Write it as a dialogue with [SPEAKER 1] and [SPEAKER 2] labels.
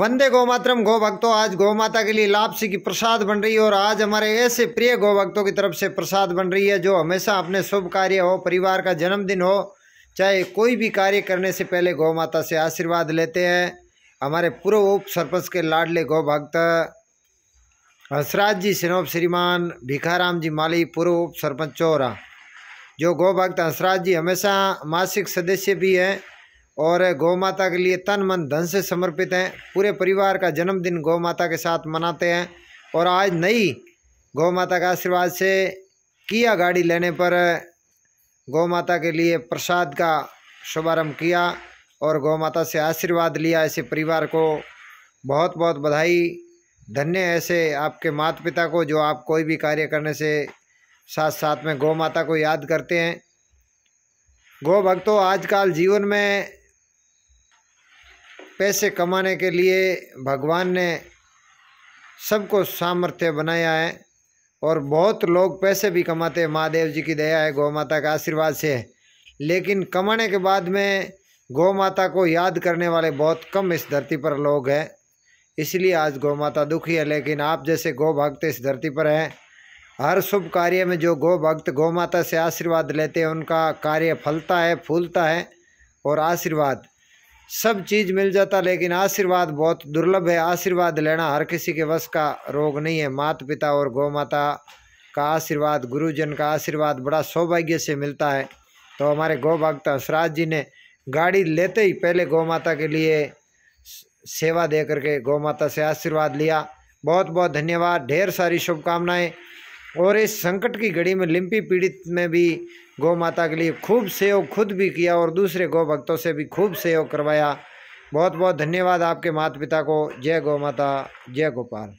[SPEAKER 1] वंदे गौ मातरम गौ भक्तों आज गौ माता के लिए लापसी की प्रसाद बन रही है और आज हमारे ऐसे प्रिय गौ भक्तों की तरफ से प्रसाद बन रही है जो हमेशा अपने शुभ कार्य हो परिवार का जन्मदिन हो चाहे कोई भी कार्य करने से पहले गौ माता से आशीर्वाद लेते हैं हमारे पूर्व उप सरपंच के लाडले गौ भक्त हंसराज जी सिनोप श्रीमान भिखाराम जी माली पूर्व उप सरपंच चौरा जो गौ भक्त हंसराज जी हमेशा मासिक सदस्य भी हैं और गौ माता के लिए तन मन धन से समर्पित हैं पूरे परिवार का जन्मदिन गौ माता के साथ मनाते हैं और आज नई गौ माता के आशीर्वाद से किया गाड़ी लेने पर गौ माता के लिए प्रसाद का शुभारंभ किया और गौ माता से आशीर्वाद लिया ऐसे परिवार को बहुत बहुत बधाई धन्य ऐसे आपके माता पिता को जो आप कोई भी कार्य करने से साथ साथ में गौ माता को याद करते हैं गौ भक्तों आजकल जीवन में पैसे कमाने के लिए भगवान ने सबको सामर्थ्य बनाया है और बहुत लोग पैसे भी कमाते हैं महादेव जी की दया है गौ माता के आशीर्वाद से लेकिन कमाने के बाद में गौ माता को याद करने वाले बहुत कम इस धरती पर लोग हैं इसलिए आज गौ माता दुखी है लेकिन आप जैसे गौ भक्त इस धरती पर हैं हर शुभ कार्य में जो गौ भक्त गौ माता से आशीर्वाद लेते हैं उनका कार्य फलता है फूलता है और आशीर्वाद सब चीज़ मिल जाता लेकिन आशीर्वाद बहुत दुर्लभ है आशीर्वाद लेना हर किसी के वश का रोग नहीं है माता पिता और गौ माता का आशीर्वाद गुरुजन का आशीर्वाद बड़ा सौभाग्य से मिलता है तो हमारे गौ भक्त हंसराज जी ने गाड़ी लेते ही पहले गौ माता के लिए सेवा दे करके गौ माता से आशीर्वाद लिया बहुत बहुत धन्यवाद ढेर सारी शुभकामनाएँ और इस संकट की घड़ी में लिम्पी पीड़ित में भी गौ माता के लिए खूब सहयोग खुद भी किया और दूसरे गौ भक्तों से भी खूब सहयोग करवाया बहुत बहुत धन्यवाद आपके माता पिता को जय गौ माता जय गोपाल